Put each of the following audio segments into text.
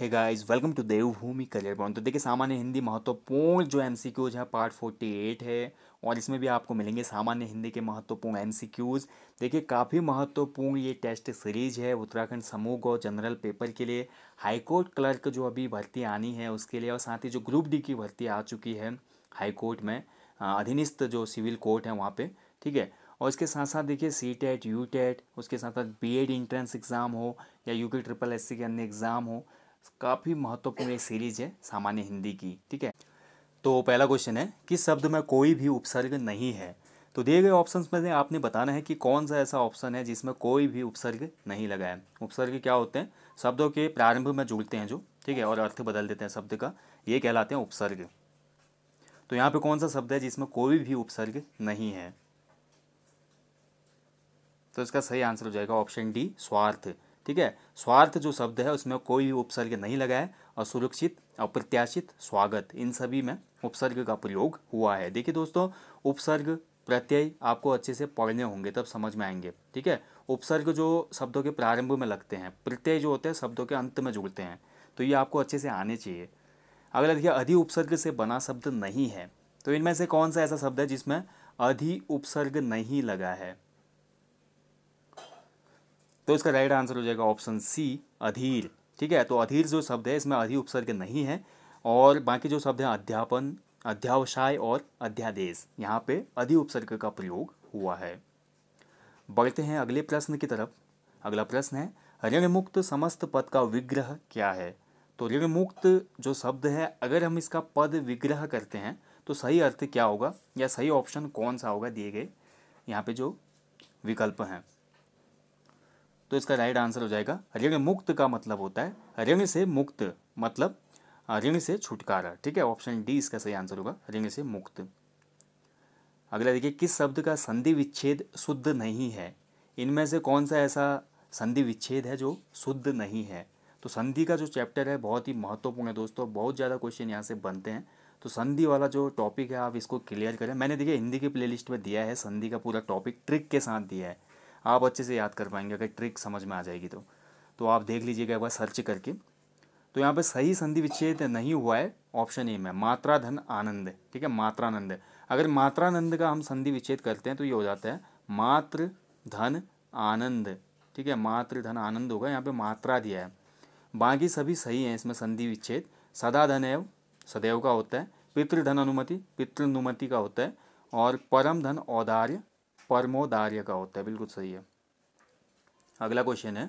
है guys welcome to Devbhoomi career bond तो देखिए सामान्य हिंदी महत्वपूर्ण जो एम सी क्यूज है पार्ट फोर्टी एट है और इसमें भी आपको मिलेंगे सामान्य हिंदी के महत्वपूर्ण एम सी क्यूज देखिए काफ़ी महत्वपूर्ण ये टेस्ट सीरीज है उत्तराखंड समूह और जनरल पेपर के लिए हाईकोर्ट क्लर्क जो अभी भर्ती आनी है उसके लिए और साथ ही जो ग्रुप डी की भर्ती आ चुकी है हाईकोर्ट में अधीनस्थ जो सिविल कोर्ट है वहाँ पर ठीक है और इसके साथ साथ देखिए सी टेट यू टेट उसके साथ साथ बी एड इंट्रेंस एग्ज़ाम हो या यू के ट्रिपल एस सी के अन्य एग्ज़ाम हो काफ़ी महत्वपूर्ण एक सीरीज है सामान्य हिंदी की ठीक है तो पहला क्वेश्चन है कि शब्द में कोई भी उपसर्ग नहीं है तो दिए गए ऑप्शंस में से आपने बताना है कि कौन सा ऐसा ऑप्शन है जिसमें कोई भी उपसर्ग नहीं लगा है उपसर्ग क्या होते हैं शब्दों के प्रारंभ में जुड़ते हैं जो ठीक है और अर्थ बदल देते हैं शब्द का ये कहलाते हैं उपसर्ग तो यहाँ पे कौन सा शब्द है जिसमें कोई भी उपसर्ग नहीं है तो इसका सही आंसर हो जाएगा ऑप्शन डी स्वार्थ ठीक है स्वार्थ जो शब्द है उसमें कोई भी उपसर्ग नहीं लगा है और सुरक्षित अप्रत्याशित स्वागत इन सभी में उपसर्ग का प्रयोग हुआ है देखिए दोस्तों उपसर्ग प्रत्यय आपको अच्छे से पढ़ने होंगे तब समझ में आएंगे ठीक है उपसर्ग जो शब्दों के प्रारंभ में लगते हैं प्रत्यय जो होते हैं शब्दों के अंत में जुड़ते हैं तो ये आपको अच्छे से आने चाहिए अगला देखिए अधि उपसर्ग से बना शब्द नहीं है तो इनमें से कौन सा ऐसा शब्द है जिसमें अधि उपसर्ग नहीं लगा है तो इसका राइट आंसर हो जाएगा ऑप्शन सी अधीर ठीक है तो अधीर जो शब्द है इसमें अधि उपसर्ग नहीं है और बाकी जो शब्द है अध्यापन अध्यावसाय और अध्यादेश यहाँ पे अधि उपसर्ग का प्रयोग हुआ है बढ़ते हैं अगले प्रश्न की तरफ अगला प्रश्न है ऋण मुक्त समस्त पद का विग्रह क्या है तो ऋण मुक्त जो शब्द है अगर हम इसका पद विग्रह करते हैं तो सही अर्थ क्या होगा या सही ऑप्शन कौन सा होगा दिए गए यहाँ पे जो विकल्प हैं तो इसका राइट आंसर हो जाएगा ऋण मुक्त का मतलब होता है ऋण से मुक्त मतलब ऋण से छुटकारा ठीक है ऑप्शन डी इसका सही आंसर होगा ऋण से मुक्त अगला देखिए किस शब्द का संधि विच्छेद शुद्ध नहीं है इनमें से कौन सा ऐसा संधि विच्छेद है जो शुद्ध नहीं है तो संधि का जो चैप्टर है बहुत ही महत्वपूर्ण है दोस्तों बहुत ज़्यादा क्वेश्चन यहाँ से बनते हैं तो संधि वाला जो टॉपिक है आप इसको क्लियर करें मैंने देखिए हिंदी की प्लेलिस्ट में दिया है संधि का पूरा टॉपिक ट्रिक के साथ दिया है आप अच्छे से याद कर पाएंगे अगर ट्रिक समझ में आ जाएगी तो तो आप देख लीजिएगा एक बार सर्च करके तो यहाँ पे सही संधि विच्छेद नहीं हुआ है ऑप्शन ए में मात्रा धन आनंद ठीक है मात्रानंद अगर मात्रानंद का हम संधि विच्छेद करते हैं तो ये हो जाता है मात्र धन आनंद ठीक है मात्र धन आनंद होगा यहाँ पे मात्रा दिया है बाकी सभी सही हैं इसमें संधि विच्छेद सदा धन एव सदैव का होता है पितृधन अनुमति पितृनुमति का होता है और परम धन औदार्य परमोदार्य का होता है बिल्कुल सही है अगला क्वेश्चन है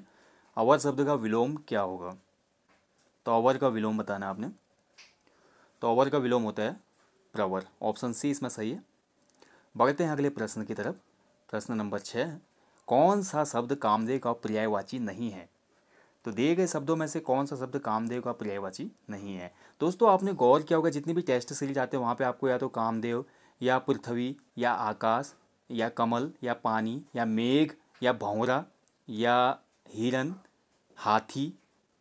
अवर शब्द का विलोम क्या होगा तो अवर का विलोम बताना आपने तो अवर का विलोम होता है प्रवर ऑप्शन सी इसमें सही है बढ़ते हैं अगले प्रश्न की तरफ प्रश्न नंबर छः कौन सा शब्द कामदेव का पर्यायवाची नहीं है तो दिए गए शब्दों में से कौन सा शब्द कामदेव का पर्यायवाची नहीं है दोस्तों आपने गौर किया होगा जितनी भी टेस्ट सीरीज आते हैं वहाँ पे आपको या तो कामदेव या पृथ्वी या आकाश या कमल या पानी या मेघ या भौरा या हिरन हाथी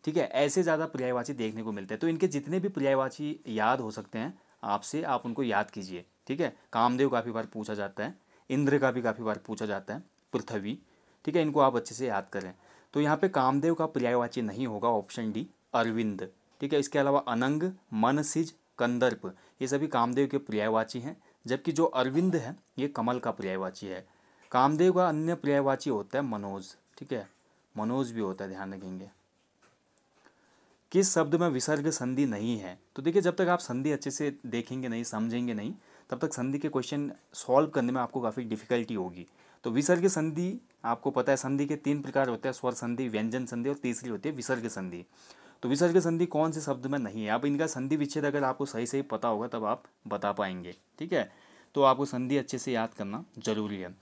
ठीक है ऐसे ज़्यादा पर्यायवाची देखने को मिलते हैं तो इनके जितने भी पर्यायवाची याद हो सकते हैं आपसे आप उनको याद कीजिए ठीक है कामदेव काफ़ी बार पूछा जाता है इंद्र का भी काफ़ी बार पूछा जाता है पृथ्वी ठीक है इनको आप अच्छे से याद करें तो यहाँ पे कामदेव का पर्यायवाची नहीं होगा ऑप्शन डी अरविंद ठीक है इसके अलावा अनंग मनसिज कंदर्प ये सभी कामदेव के पर्यायवाची हैं जबकि जो अरविंद है ये कमल का पर्यायवाची है कामदेव का अन्य पर्यायवाची होता है मनोज ठीक है मनोज भी होता है ध्यान रखेंगे किस शब्द में विसर्ग संधि नहीं है तो देखिए जब तक आप संधि अच्छे से देखेंगे नहीं समझेंगे नहीं तब तक संधि के क्वेश्चन सॉल्व करने में आपको काफ़ी डिफिकल्टी होगी तो विसर्ग संधि आपको पता है संधि के तीन प्रकार होते हैं स्वर संधि व्यंजन संधि और तीसरी होती है विसर्ग संधि तो विसर्ग संधि कौन से शब्द में नहीं है आप इनका संधि विच्छेद अगर आपको सही सही पता होगा तब आप बता पाएंगे ठीक है तो आपको संधि अच्छे से याद करना जरूरी है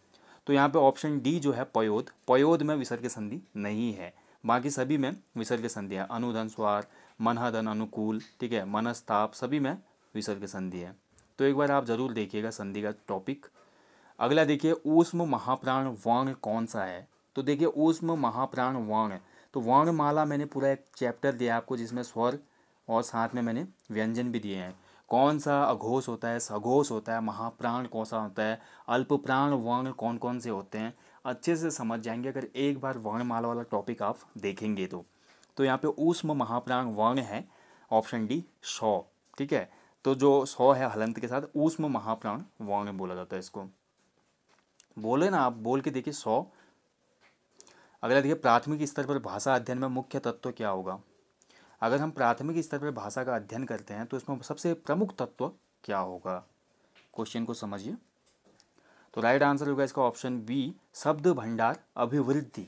तो यहाँ पे ऑप्शन डी जो है पयोद पयोद में विसर्ग संधि नहीं है बाकी सभी में विसर्ग संधि है अनुधन स्वार मनहदन अनुकूल ठीक है मनस्ताप सभी में विसर्ग संधि है तो एक बार आप जरूर देखिएगा संधि का टॉपिक अगला देखिए ऊष्म महाप्राण वांग कौन सा है तो देखिए ऊष्म महाप्राण वांग तो वर्णमाला मैंने पूरा एक चैप्टर दिया आपको जिसमें स्वर और साथ में मैंने व्यंजन भी दिए हैं कौन सा अघोष होता है सघोष होता है महाप्राण कौन सा होता है अल्प प्राण वर्ण कौन कौन से होते हैं अच्छे से समझ जाएंगे अगर एक बार वर्णमाला वाला टॉपिक आप देखेंगे तो तो यहाँ पे ऊष्म महाप्राण वर्ण है ऑप्शन डी सौ ठीक है तो जो सौ है हलंत के साथ ऊष्म महाप्राण वर्ण बोला जाता है इसको बोले ना आप बोल के देखिए सौ अगला देखिए प्राथमिक स्तर पर भाषा अध्ययन में मुख्य तत्व क्या होगा अगर हम प्राथमिक स्तर पर भाषा का अध्ययन करते हैं तो इसमें सबसे प्रमुख तत्व क्या होगा क्वेश्चन को समझिए तो राइट आंसर होगा इसका ऑप्शन बी शब्द भंडार अभिवृद्धि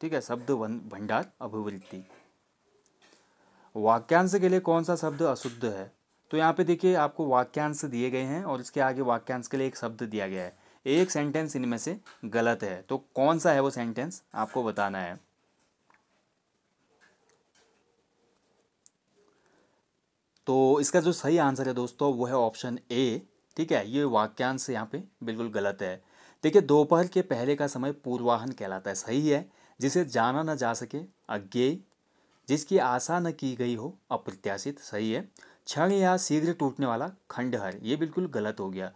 ठीक है शब्द भंडार अभिवृद्धि वाक्यांश के लिए कौन सा शब्द अशुद्ध है तो यहाँ पे देखिए आपको वाक्यांश दिए गए हैं और इसके आगे वाक्यांश के लिए एक शब्द दिया गया है एक सेंटेंस इनमें से गलत है तो कौन सा है वो सेंटेंस आपको बताना है तो इसका जो सही आंसर है दोस्तों वो है ऑप्शन ए ठीक है ये वाक्यांश यहाँ पे बिल्कुल गलत है देखिए दोपहर के पहले का समय पूर्वाहन कहलाता है सही है जिसे जाना ना जा सके अज्ञे जिसकी आशा न की गई हो अप्रत्याशित सही है क्षण या शीघ्र टूटने वाला खंडहर ये बिल्कुल गलत हो गया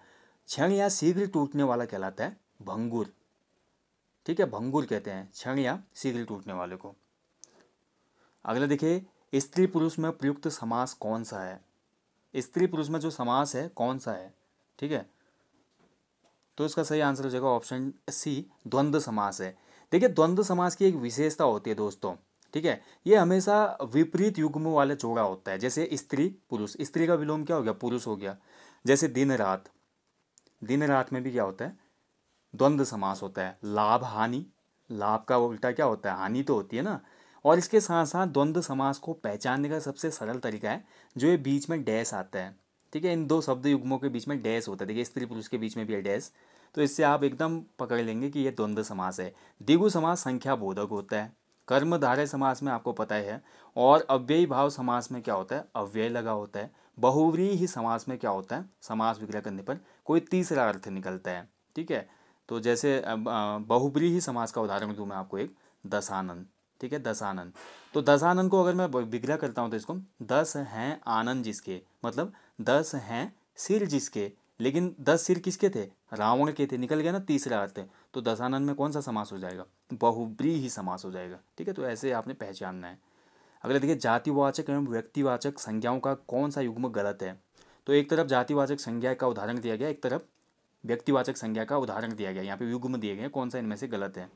क्षण या शीघ्र टूटने वाला कहलाता है भंगुर ठीक है भंगुर कहते हैं क्षण या शीघ्र टूटने वाले को अगला देखिए स्त्री पुरुष में प्रयुक्त समास कौन सा है स्त्री पुरुष में जो समास है कौन सा है ठीक है तो इसका सही आंसर हो जाएगा ऑप्शन सी द्वंद्व समास है देखिए द्वंद्व समास की एक विशेषता होती है दोस्तों ठीक है ये हमेशा विपरीत युग्म वाले जोड़ा होता है जैसे स्त्री पुरुष स्त्री का विलोम क्या हो गया पुरुष हो गया जैसे दिन रात दिन रात में भी क्या होता है द्वंद्व समास होता है लाभ हानि लाभ का उल्टा क्या होता है हानि तो होती है ना और इसके साथ साथ द्वंद्व समास को पहचानने का सबसे सरल तरीका है जो ये बीच में डैश आता है ठीक है इन दो शब्द युग्मों के बीच में डैश होता है देखिए स्त्री पुरुष के बीच में भी है डैश तो इससे आप एकदम पकड़ लेंगे कि ये द्वंद्व समास है दिगु समास संख्या बोधक होता है कर्मधारय समास में आपको पता है और अव्ययी भाव समास में क्या होता है अव्यय लगा होता है ही समास में क्या होता है समास विग्रह करने पर कोई तीसरा अर्थ निकलता है ठीक है तो जैसे बहुब्री ही समाज का उदाहरण दूँ मैं आपको एक दसानंद ठीक है दसानंद तो दसानंद को अगर मैं विग्रह करता हूँ तो इसको दस हैं आनंद जिसके मतलब दस हैं सिर जिसके लेकिन दस सिर किसके थे रावण के थे निकल गया ना तीसरा अर्थ तो दशानंद में कौन सा समास हो जाएगा बहुब्री ही समास हो जाएगा ठीक है तो ऐसे आपने पहचानना है अगले देखिए जातिवाचक एवं व्यक्तिवाचक संज्ञाओं का कौन सा युग्म गलत है तो एक तरफ जातिवाचक संज्ञा का उदाहरण दिया गया एक तरफ व्यक्तिवाचक संज्ञा का उदाहरण दिया गया यहाँ पे युग्म दिए गए कौन सा इनमें से गलत है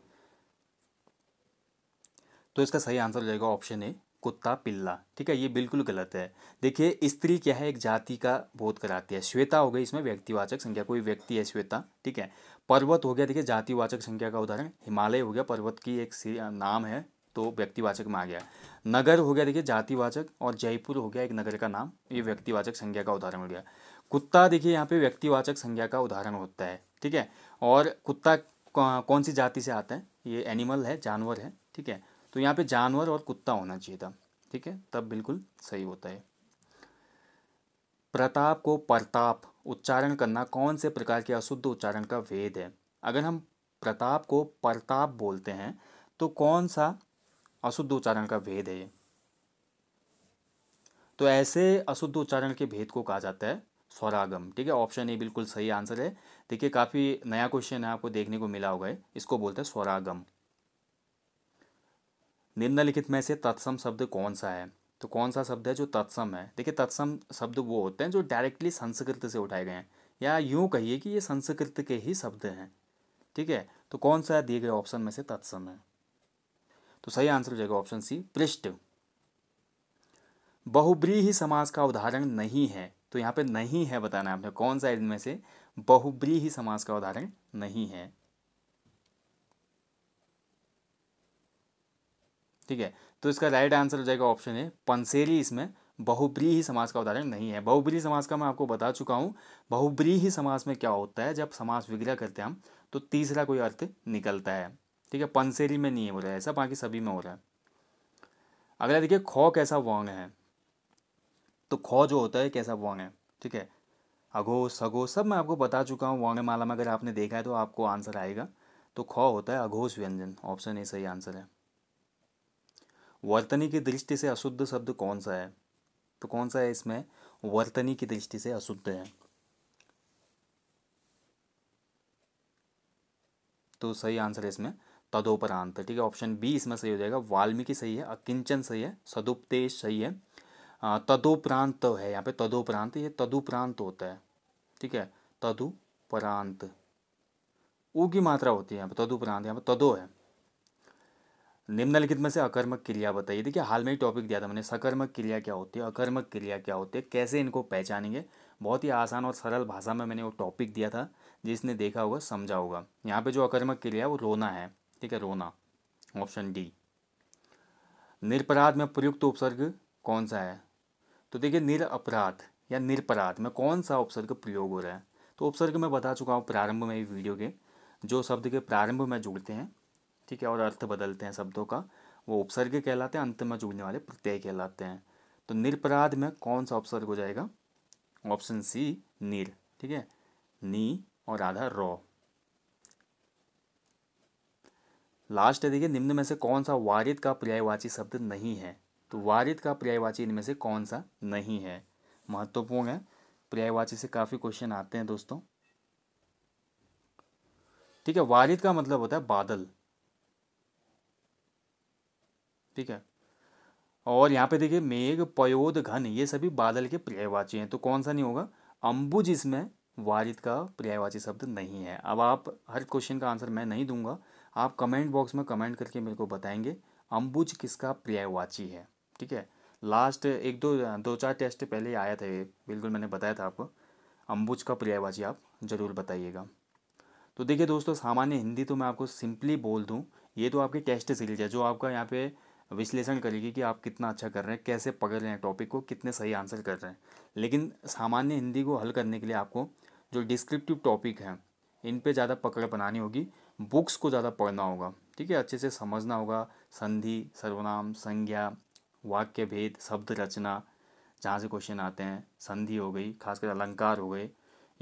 तो इसका सही आंसर हो जाएगा ऑप्शन ए कुत्ता पिल्ला ठीक है ये बिल्कुल गलत है देखिए स्त्री क्या है एक जाति का बोध कराती है श्वेता हो गई इसमें व्यक्तिवाचक संख्या कोई व्यक्ति है श्वेता ठीक है पर्वत हो गया देखिए जातिवाचक संख्या का उदाहरण हिमालय हो गया पर्वत की एक नाम है तो व्यक्तिवाचक में आ गया नगर हो गया देखिए जातिवाचक और जयपुर हो गया एक नगर का नाम ये व्यक्तिवाचक संज्ञा का उदाहरण हो गया कुत्ता देखिए यहाँ पे व्यक्तिवाचक संज्ञा का उदाहरण होता है ठीक है और कुत्ता कौन सी जाति से आता है ये एनिमल है जानवर है ठीक है तो यहाँ पे जानवर और कुत्ता होना चाहिए था ठीक है तब बिल्कुल सही होता है प्रताप को प्रताप उच्चारण करना कौन से प्रकार के अशुद्ध उच्चारण का वेद है अगर हम प्रताप को प्रताप बोलते हैं तो कौन सा अशुद्ध उच्चारण का भेद है तो ऐसे अशुद्ध उच्चारण के भेद को कहा जाता है स्वरागम ठीक है ऑप्शन ए बिल्कुल सही आंसर है देखिए काफ़ी नया क्वेश्चन है आपको देखने को मिला होगा इसको बोलते हैं स्वरागम निम्नलिखित में से तत्सम शब्द कौन सा है तो कौन सा शब्द है जो तत्सम है देखिए तत्सम शब्द वो होते हैं जो डायरेक्टली संस्कृत से उठाए गए हैं या यूं कहिए कि ये संस्कृत के ही शब्द हैं ठीक है तो कौन सा दिए गए ऑप्शन में से तत्सम है तो सही आंसर हो जाएगा ऑप्शन सी पृष्ठ ही समाज का उदाहरण नहीं है तो यहाँ पे नहीं है बताना आपने कौन सा इनमें से ही समाज का उदाहरण नहीं है ठीक है तो इसका राइट आंसर हो जाएगा ऑप्शन है पंसेरी इसमें ही समाज का उदाहरण नहीं है बहुब्री समाज का मैं आपको बता चुका हूँ ही समाज में क्या होता है जब समाज विग्रह करते हैं हम तो तीसरा कोई अर्थ निकलता है ठीक है पंसेरी में नहीं हो रहा है ऐसा बाकी सभी में हो रहा है अगला देखिए खो कैसा वांग है तो खो जो होता है कैसा वांग है ठीक है अघो सघो सब मैं आपको बता चुका हूँ वांग माला में अगर आपने देखा है तो आपको आंसर आएगा तो खो होता है अघोष व्यंजन ऑप्शन ए सही आंसर है वर्तनी की दृष्टि से अशुद्ध शब्द कौन सा है तो कौन सा है इसमें वर्तनी की दृष्टि से अशुद्ध है तो सही आंसर है इसमें तदोपरांत ठीक है ऑप्शन बी इसमें सही हो जाएगा वाल्मीकि सही है अकिंचन सही है सदुपदेश सही है तदोपरांत है यहाँ पे तदोपरांत ये तदुपरांत होता है ठीक है तदुपरांत ऊ की मात्रा होती है यहाँ पे तदुपरांत यहाँ पे तदो है निम्नलिखित में से अकर्मक क्रिया बताइए देखिए हाल में ही टॉपिक दिया था मैंने सकर्मक क्रिया क्या होती है अकर्मक क्रिया क्या होती है कैसे इनको पहचानेंगे बहुत ही आसान और सरल भाषा में मैंने वो टॉपिक दिया था जिसने देखा होगा समझा होगा यहाँ पे जो अकर्मक क्रिया है वो रोना है ठीक है रोना ऑप्शन डी निरपराध में प्रयुक्त उपसर्ग कौन सा है तो देखिए निरअपराध या निरपराध में कौन सा उपसर्ग प्रयोग हो रहा है तो उपसर्ग मैं बता चुका हूँ प्रारंभ में वीडियो के जो शब्द के प्रारंभ में जुड़ते हैं ठीक है और अर्थ बदलते हैं शब्दों का वो उपसर्ग कहलाते हैं अंत में जुड़ने वाले प्रत्यय कहलाते हैं तो निरपराध में कौन सा उपसर्ग हो जाएगा ऑप्शन सी निर ठीक है नी और आधा रॉ लास्ट है देखिए निम्न में से कौन सा वारिद का पर्यायवाची शब्द नहीं है तो वारिद का पर्यायवाची इनमें से कौन सा नहीं है महत्वपूर्ण है पर्यायवाची से काफ़ी क्वेश्चन आते हैं दोस्तों ठीक है वारिद का मतलब होता है बादल ठीक है और यहाँ पे देखिए मेघ पयोद घन ये सभी बादल के पर्यायवाची हैं तो कौन सा नहीं होगा अंबुज इसमें वारिद का पर्यायवाची शब्द नहीं है अब आप हर क्वेश्चन का आंसर मैं नहीं दूंगा आप कमेंट बॉक्स में कमेंट करके मेरे को बताएंगे अम्बुज किसका पर्यायवाची है ठीक है लास्ट एक दो दो चार टेस्ट पहले आया था ये बिल्कुल मैंने बताया था आपको अम्बुज का पर्यायवाची आप ज़रूर बताइएगा तो देखिए दोस्तों सामान्य हिंदी तो मैं आपको सिंपली बोल दूँ ये तो आपके टेस्ट सीरीज है जो आपका यहाँ पे विश्लेषण करेगी कि आप कितना अच्छा कर रहे हैं कैसे पकड़ रहे हैं टॉपिक को कितने सही आंसर कर रहे हैं लेकिन सामान्य हिंदी को हल करने के लिए आपको जो डिस्क्रिप्टिव टॉपिक हैं इन पे ज़्यादा पकड़ बनानी होगी बुक्स को ज़्यादा पढ़ना होगा ठीक है अच्छे से समझना होगा संधि सर्वनाम संज्ञा वाक्य भेद शब्द रचना जहाँ से क्वेश्चन आते हैं संधि हो गई खासकर अलंकार हो गए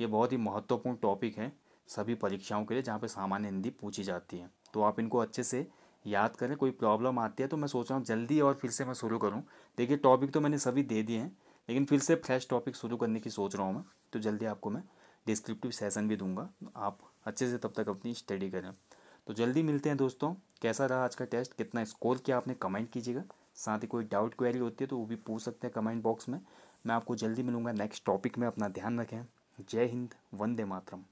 ये बहुत ही महत्वपूर्ण टॉपिक है सभी परीक्षाओं के लिए जहाँ पे सामान्य हिंदी पूछी जाती है तो आप इनको अच्छे से याद करें कोई प्रॉब्लम आती है तो मैं सोच रहा हूँ जल्दी और फिर से मैं शुरू करूँ देखिए टॉपिक तो मैंने सभी दे दिए हैं लेकिन फिर से फ्रेश टॉपिक शुरू करने की सोच रहा हूँ मैं तो जल्दी आपको मैं डिस्क्रिप्टिव सेशन भी दूंगा आप अच्छे से तब तक अपनी स्टडी करें तो जल्दी मिलते हैं दोस्तों कैसा रहा आज का टेस्ट कितना स्कोर किया आपने कमेंट कीजिएगा साथ ही कोई डाउट क्वेरी होती है तो वो भी पूछ सकते हैं कमेंट बॉक्स में मैं आपको जल्दी मिलूंगा नेक्स्ट टॉपिक में अपना ध्यान रखें जय हिंद वंदे मातरम